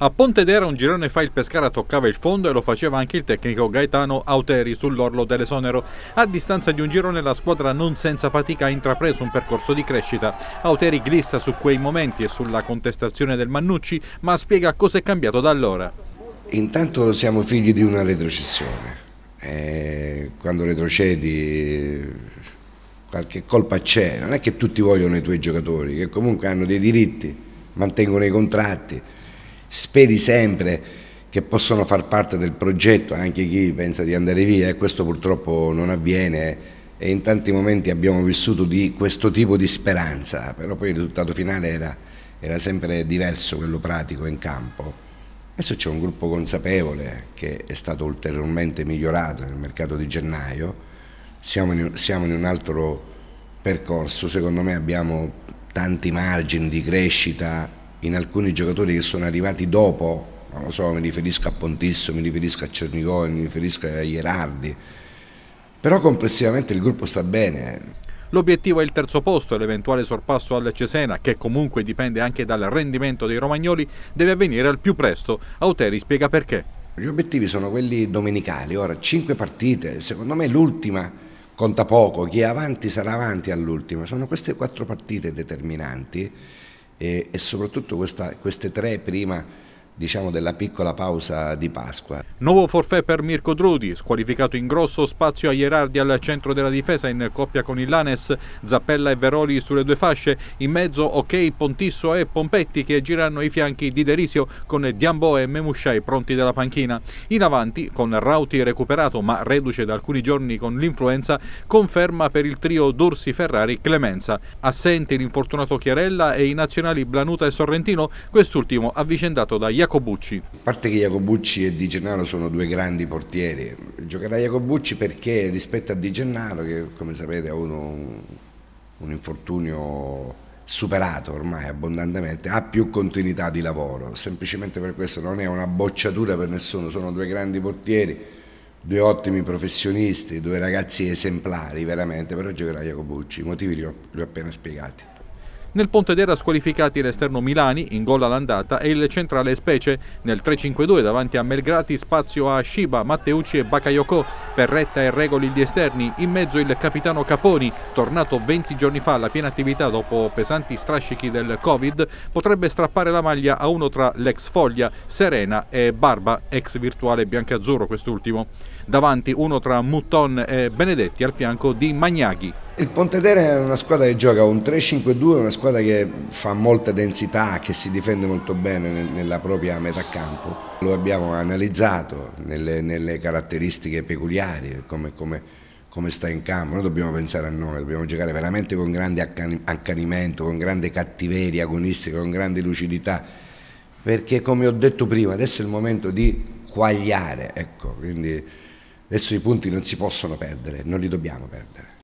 A Pontedera un girone fa il Pescara toccava il fondo e lo faceva anche il tecnico Gaetano Auteri sull'orlo dell'esonero. A distanza di un girone la squadra non senza fatica ha intrapreso un percorso di crescita. Auteri glissa su quei momenti e sulla contestazione del Mannucci ma spiega cosa è cambiato da allora. Intanto siamo figli di una retrocessione. E eh, quando retrocedi qualche colpa c'è, non è che tutti vogliono i tuoi giocatori che comunque hanno dei diritti, mantengono i contratti speri sempre che possano far parte del progetto anche chi pensa di andare via e questo purtroppo non avviene e in tanti momenti abbiamo vissuto di questo tipo di speranza, però poi il risultato finale era, era sempre diverso quello pratico in campo. Adesso c'è un gruppo consapevole che è stato ulteriormente migliorato nel mercato di gennaio, siamo in, siamo in un altro percorso, secondo me abbiamo tanti margini di crescita in alcuni giocatori che sono arrivati dopo, non lo so, mi riferisco a Pontisso, mi riferisco a Cerniconi, mi riferisco a Gerardi, però complessivamente il gruppo sta bene. L'obiettivo è il terzo posto e l'eventuale sorpasso al Cesena, che comunque dipende anche dal rendimento dei romagnoli, deve avvenire al più presto. Auteri spiega perché. Gli obiettivi sono quelli domenicali, ora cinque partite, secondo me l'ultima conta poco, chi è avanti sarà avanti all'ultima, sono queste quattro partite determinanti e, e soprattutto questa, queste tre prima diciamo, della piccola pausa di Pasqua. Nuovo forfè per Mirko Drudi, squalificato in grosso spazio a Gerardi al centro della difesa in coppia con il Lanes, Zappella e Veroli sulle due fasce, in mezzo Ok, Pontisso e Pompetti che girano i fianchi di Derisio con Diambo e Memusciai pronti dalla panchina. In avanti, con Rauti recuperato ma reduce da alcuni giorni con l'influenza, conferma per il trio Dorsi Ferrari Clemenza. Assenti l'infortunato Chiarella e i nazionali Blanuta e Sorrentino, quest'ultimo avvicendato da Jacopo Iacobucci. A parte che Jacobucci e Di Gennaro sono due grandi portieri, giocherà Jacobucci perché rispetto a Di Gennaro, che come sapete ha avuto un, un infortunio superato ormai abbondantemente, ha più continuità di lavoro, semplicemente per questo non è una bocciatura per nessuno, sono due grandi portieri, due ottimi professionisti, due ragazzi esemplari veramente, però giocherà Jacobucci, i motivi li ho, li ho appena spiegati. Nel Pontedera squalificati l'esterno Milani in gol all'andata e il centrale Specie. Nel 3-5-2 davanti a Melgrati spazio a Shiba, Matteucci e Bakayoko. Per retta e regoli gli esterni, in mezzo il capitano Caponi, tornato 20 giorni fa alla piena attività dopo pesanti strascichi del Covid, potrebbe strappare la maglia a uno tra l'ex Foglia, Serena e Barba, ex virtuale biancazzurro quest'ultimo. Davanti uno tra Mutton e Benedetti al fianco di Magnaghi. Il Pontedera è una squadra che gioca un 3-5-2, una squadra che fa molta densità, che si difende molto bene nella propria metà campo. Lo abbiamo analizzato nelle, nelle caratteristiche peculiari, come, come, come, sta in campo. Noi dobbiamo pensare a noi, dobbiamo giocare veramente con grande accanimento, con grande cattiveria agonistica, con grande lucidità, perché come ho detto prima, adesso è il momento di quagliare, ecco, quindi adesso i punti non si possono perdere, non li dobbiamo perdere.